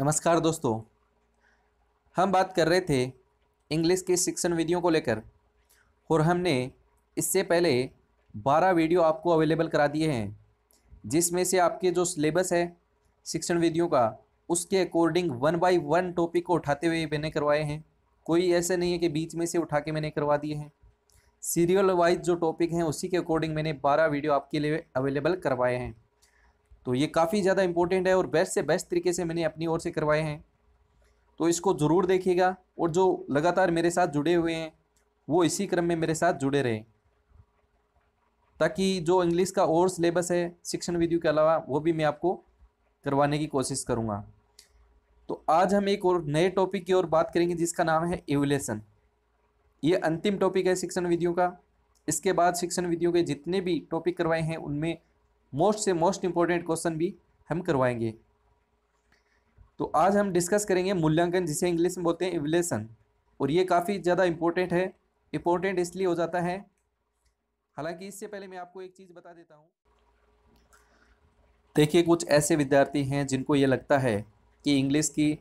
नमस्कार दोस्तों हम बात कर रहे थे इंग्लिश के शिक्षण विधियों को लेकर और हमने इससे पहले 12 वीडियो आपको अवेलेबल करा दिए हैं जिसमें से आपके जो सिलेबस है शिक्षण विधियों का उसके according one by one topic को उठाते हुए मैंने करवाए हैं कोई ऐसे नहीं है कि बीच में से उठा के मैंने करवा दिए हैं सीरियल वाइज जो टॉपिक हैं उसी के अकॉर्डिंग मैंने बारह वीडियो आपके लिए अवेलेबल करवाए हैं तो ये काफ़ी ज़्यादा इंपॉर्टेंट है और बेस्ट से बेस्ट तरीके से मैंने अपनी ओर से करवाए हैं तो इसको ज़रूर देखिएगा और जो लगातार मेरे साथ जुड़े हुए हैं वो इसी क्रम में मेरे साथ जुड़े रहें ताकि जो इंग्लिश का और सिलेबस है शिक्षण विधियों के अलावा वो भी मैं आपको करवाने की कोशिश करूँगा तो आज हम एक और नए टॉपिक की ओर बात करेंगे जिसका नाम है एवलेसन ये अंतिम टॉपिक है शिक्षण विधियों का इसके बाद शिक्षण विधियों के जितने भी टॉपिक करवाए हैं उनमें मोस्ट से मोस्ट इम्पोर्टेंट क्वेश्चन भी हम करवाएंगे तो आज हम डिस्कस करेंगे मूल्यांकन जिसे इंग्लिश में बोलते हैं इवलेसन और ये काफ़ी ज़्यादा इम्पोर्टेंट है इम्पोर्टेंट इसलिए हो जाता है हालांकि इससे पहले मैं आपको एक चीज़ बता देता हूँ देखिए कुछ ऐसे विद्यार्थी हैं जिनको ये लगता है कि इंग्लिश की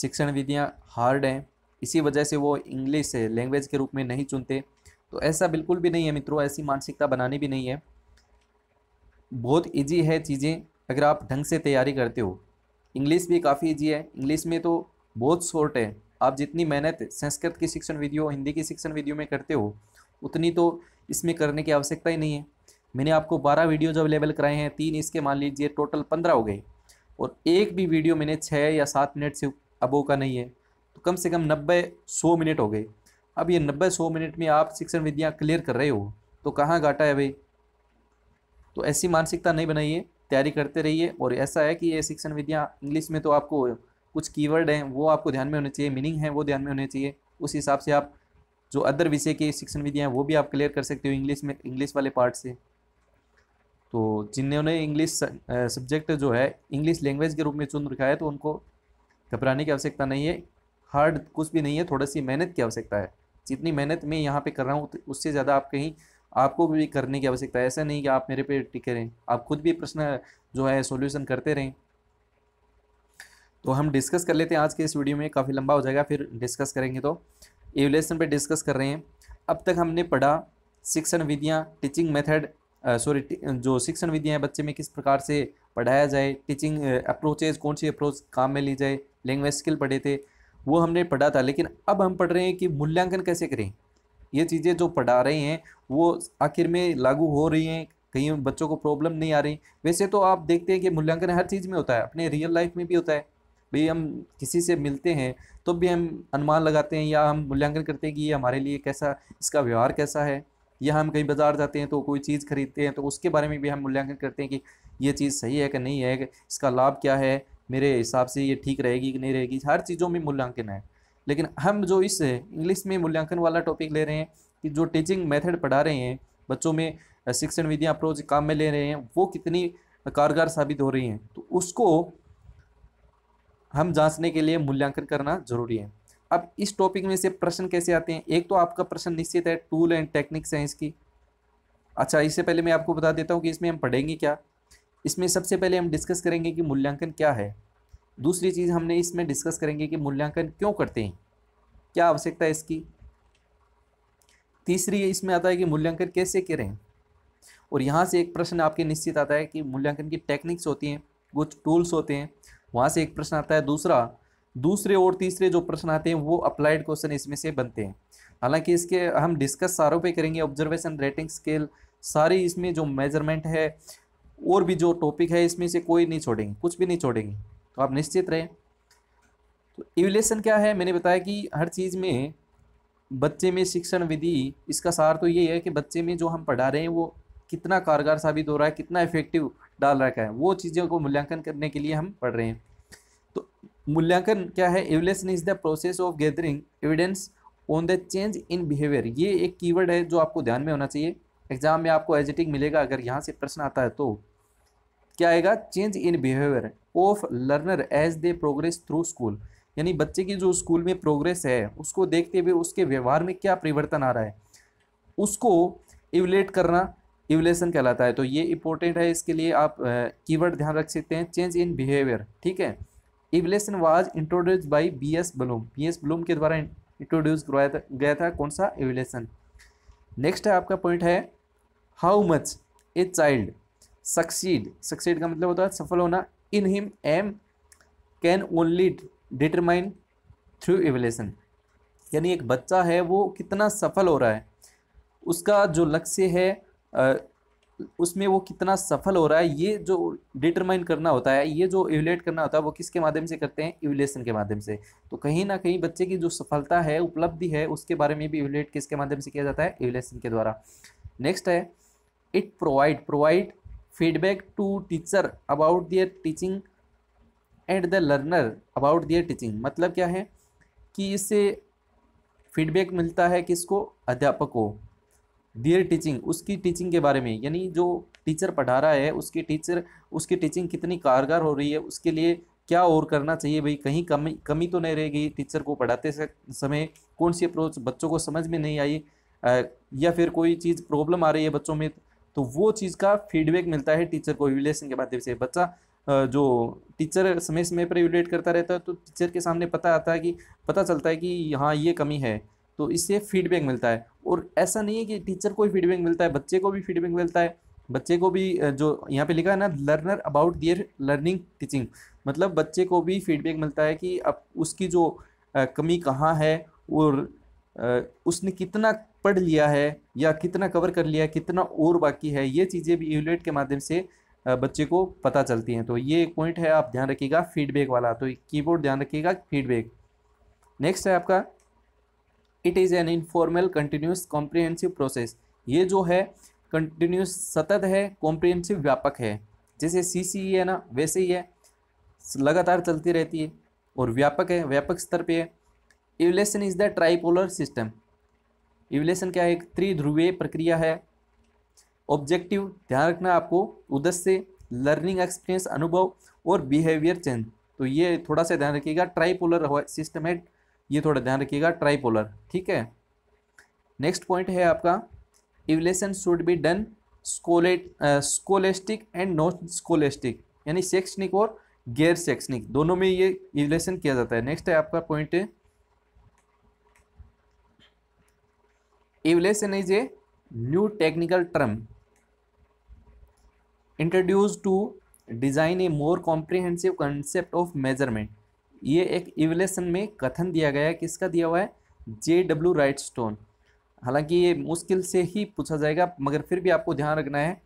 शिक्षण विधियाँ हार्ड हैं इसी वजह से वो इंग्लिश लैंग्वेज के रूप में नहीं चुनते तो ऐसा बिल्कुल भी नहीं है मित्रों ऐसी मानसिकता बनानी भी नहीं है बहुत ईजी है चीज़ें अगर आप ढंग से तैयारी करते हो इंग्लिश भी काफ़ी ईजी है इंग्लिश में तो बहुत शॉर्ट है आप जितनी मेहनत संस्कृत की शिक्षण वीडियो हिंदी की शिक्षण वीडियो में करते हो उतनी तो इसमें करने की आवश्यकता ही नहीं है मैंने आपको बारह वीडियोज अवेलेबल कराए हैं तीन इसके मान लीजिए टोटल पंद्रह हो गए और एक भी वीडियो मैंने छः या सात मिनट से अबो का नहीं है तो कम से कम नब्बे सौ मिनट हो गए अब ये नब्बे सौ मिनट में आप शिक्षण विधियाँ क्लियर कर रहे हो तो कहाँ घाटा है भाई तो ऐसी मानसिकता नहीं बनाइए तैयारी करते रहिए और ऐसा है कि ये शिक्षण विधियाँ इंग्लिश में तो आपको कुछ कीवर्ड हैं वो आपको ध्यान में होने चाहिए मीनिंग है वो ध्यान में होने चाहिए उस हिसाब से आप जो अदर विषय के शिक्षण विधियाँ हैं वो भी आप क्लियर कर सकते हो इंग्लिश में इंग्लिश वाले पार्ट से तो जिन्होंने इंग्लिश सब्जेक्ट जो है इंग्लिश लैंग्वेज के रूप में चुन रखा है तो उनको घबराने की आवश्यकता नहीं है हार्ड कुछ भी नहीं है थोड़ा सी मेहनत की आवश्यकता है जितनी मेहनत मैं यहाँ पे कर रहा हूँ तो उससे ज़्यादा आप कहीं आपको भी करने की आवश्यकता है ऐसा नहीं कि आप मेरे पे टिके रहें आप खुद भी प्रश्न जो है सॉल्यूशन करते रहें तो हम डिस्कस कर लेते हैं आज के इस वीडियो में काफ़ी लंबा हो जाएगा फिर डिस्कस करेंगे तो एवलेशन पे डिस्कस कर रहे हैं अब तक हमने पढ़ा शिक्षण विधियाँ टीचिंग मेथड सॉरी जो शिक्षण विधियाँ बच्चे में किस प्रकार से पढ़ाया जाए टीचिंग अप्रोचेज कौन सी अप्रोच काम में ली जाए लैंग्वेज स्किल पढ़े थे वो हमने पढ़ा था लेकिन अब हम पढ़ रहे हैं कि मूल्यांकन कैसे करें ये चीज़ें जो पढ़ा रहे हैं वो आखिर में लागू हो रही हैं कहीं बच्चों को प्रॉब्लम नहीं आ रही वैसे तो आप देखते हैं कि मूल्यांकन हर चीज़ में होता है अपने रियल लाइफ में भी होता है भाई हम किसी से मिलते हैं तो भी हम अनुमान लगाते हैं या हम मूल्यांकन करते हैं कि ये हमारे लिए कैसा इसका व्यवहार कैसा है या हम कहीं बाज़ार जाते हैं तो कोई चीज़ खरीदते हैं तो उसके बारे में भी हम मूल्यांकन करते हैं कि ये चीज़ सही है कि नहीं है इसका लाभ क्या है मेरे हिसाब से ये ठीक रहेगी कि नहीं रहेगी हर चीज़ों में मूल्यांकन है लेकिन हम जो इस इंग्लिश में मूल्यांकन वाला टॉपिक ले रहे हैं कि जो टीचिंग मेथड पढ़ा रहे हैं बच्चों में शिक्षण विधियाँ अप्रोच काम में ले रहे हैं वो कितनी कारगर साबित हो रही हैं तो उसको हम जांचने के लिए मूल्यांकन करना जरूरी है अब इस टॉपिक में से प्रश्न कैसे आते हैं एक तो आपका प्रश्न निश्चित है टूल एंड टेक्निक्स हैं इसकी अच्छा इससे पहले मैं आपको बता देता हूँ कि इसमें हम पढ़ेंगे क्या इसमें सबसे पहले हम डिस्कस करेंगे कि मूल्यांकन क्या है दूसरी चीज़ हमने इसमें डिस्कस करेंगे कि मूल्यांकन क्यों करते हैं क्या आवश्यकता है इसकी तीसरी इसमें आता है कि मूल्यांकन कैसे करें और यहाँ से एक प्रश्न आपके निश्चित आता है कि मूल्यांकन की टेक्निक्स होती हैं कुछ टूल्स होते हैं वहाँ से एक प्रश्न आता है दूसरा दूसरे और तीसरे जो प्रश्न आते हैं वो अप्लाइड क्वेश्चन इसमें से बनते हैं हालांकि इसके हम डिस्कस सारों पे करेंगे ऑब्जर्वेशन रेटिंग स्केल सारी इसमें जो मेजरमेंट है और भी जो टॉपिक है इसमें से कोई नहीं छोड़ेंगे कुछ भी नहीं छोड़ेंगे तो आप निश्चित रहें तो इवलेशन क्या है मैंने बताया कि हर चीज़ में बच्चे में शिक्षण विधि इसका सार तो ये है कि बच्चे में जो हम पढ़ा रहे हैं वो कितना कारगर साबित हो रहा है कितना इफेक्टिव डाल रखा है वो चीज़ों को मूल्यांकन करने के लिए हम पढ़ रहे हैं तो मूल्यांकन क्या है evaluation is the process of gathering evidence on the change in behaviour ये एक कीवर्ड है जो आपको ध्यान में होना चाहिए एग्जाम में आपको एजिटिंग मिलेगा अगर यहाँ से प्रश्न आता है तो क्या आएगा change in behaviour of learner as they progress through school यानी बच्चे की जो स्कूल में प्रोग्रेस है उसको देखते हुए उसके व्यवहार में क्या परिवर्तन आ रहा है उसको इवलेट करना इवलेसन कहलाता है तो ये इंपॉर्टेंट है इसके लिए आप कीवर्ड ध्यान रख सकते हैं चेंज इन बिहेवियर ठीक है evaluation was introduce by B S Bloom B S Bloom के द्वारा इंट्रोड्यूस करवाया गया था कौन सा इवलेसन नेक्स्ट है आपका पॉइंट है how much a child succeed succeed का मतलब होता है सफल होना in him am can only determine through evaluation यानी एक बच्चा है वो कितना सफल हो रहा है उसका जो लक्ष्य है उसमें वो कितना सफल हो रहा है ये जो डिटरमाइन करना होता है ये जो इवलेट करना होता है वो किसके माध्यम से करते हैं इवलेसन के माध्यम से तो कहीं ना कहीं बच्चे की जो सफलता है उपलब्धि है उसके बारे में भी इवलेट किसके माध्यम से किया जाता है इवलेसन के द्वारा नेक्स्ट है it provide provide feedback to teacher about their teaching and the learner about their teaching मतलब क्या है कि इससे फीडबैक मिलता है किसको अध्यापक को दियर टीचिंग उसकी टीचिंग के बारे में यानी जो टीचर पढ़ा रहा है उसकी टीचर उसकी टीचिंग कितनी कारगर हो रही है उसके लिए क्या और करना चाहिए भाई कहीं कमी कमी तो नहीं रहेगी टीचर को पढ़ाते समय कौन सी अप्रोच बच्चों को समझ में नहीं आई या फिर कोई चीज़ प्रॉब्लम आ रही है बच्चों में तो वो चीज़ का फीडबैक मिलता है टीचर को रिलेशन के माध्यम से बच्चा जो टीचर समय समय पर रिलेट करता रहता है तो टीचर के सामने पता आता है कि पता चलता है कि हाँ ये कमी है तो इससे फीडबैक मिलता है और ऐसा नहीं है कि टीचर को ही फीडबैक मिलता है बच्चे को भी फीडबैक मिलता है बच्चे को भी जो यहाँ पे लिखा है ना learner about their learning teaching मतलब बच्चे को भी फीडबैक मिलता है कि अब उसकी जो कमी कहाँ है और उसने कितना पढ़ लिया है या कितना कवर कर लिया है कितना और बाकी है ये चीज़ें भी यूलेट के माध्यम से बच्चे को पता चलती हैं तो ये एक पॉइंट है आप ध्यान रखिएगा फीडबैक वाला तो कीबोर्ड ध्यान रखिएगा फीडबैक नेक्स्ट है आपका it is an informal continuous comprehensive process ये जो है कंटिन्यूस सतत है कॉम्प्रिहेंसिव व्यापक है जैसे सी सी e है ना वैसे ही है लगातार चलती रहती है और व्यापक है व्यापक स्तर पे है evaluation is the tripolar system evaluation क्या है एक त्रिध्रुवीय प्रक्रिया है ऑब्जेक्टिव ध्यान रखना आपको उद्देश्य लर्निंग एक्सपीरियंस अनुभव और बिहेवियर चेंज तो ये थोड़ा सा ध्यान रखिएगा ट्राईपोलर सिस्टम है ये थोड़ा ध्यान रखिएगा ट्राईपोलर ठीक है नेक्स्ट पॉइंट है आपका evaluation should be done scholastic scholastic and non scholastic यानी शैक्षणिक और गैर शैक्षणिक दोनों में ये इवलेशन किया जाता है नेक्स्ट है आपका point evaluation is a new technical term introduce to design a more comprehensive concept of measurement ये एक इवलेशन में कथन दिया गया है किसका दिया हुआ है जे डब्ल्यू राइट स्टोन हालांकि ये मुश्किल से ही पूछा जाएगा मगर फिर भी आपको ध्यान रखना है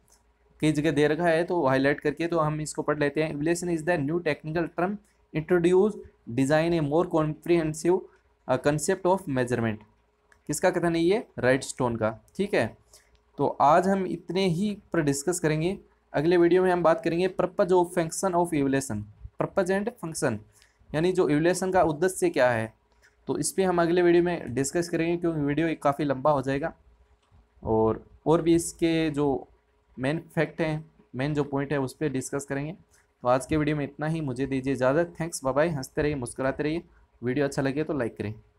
कई जगह दे रखा है तो हाईलाइट करके तो हम इसको पढ़ लेते हैं evaluation is the new technical term introduce design a more comprehensive concept of measurement किसका कथन है ये राइट स्टोन का ठीक है तो आज हम इतने ही पर डिस्कस करेंगे अगले वीडियो में हम बात करेंगे purpose of function of evaluation purpose and function यानी जो एवलेशन का उद्देश्य क्या है तो इस पर हम अगले वीडियो में डिस्कस करेंगे क्योंकि वीडियो काफ़ी लंबा हो जाएगा और और भी इसके जो मेन फैक्ट हैं मेन जो पॉइंट है उस पर डिस्कस करेंगे तो आज के वीडियो में इतना ही मुझे दीजिए इजाज़त थैंक्स बाय हंसते रहिए मुस्कुराते रहिए वीडियो अच्छा लगे तो लाइक करें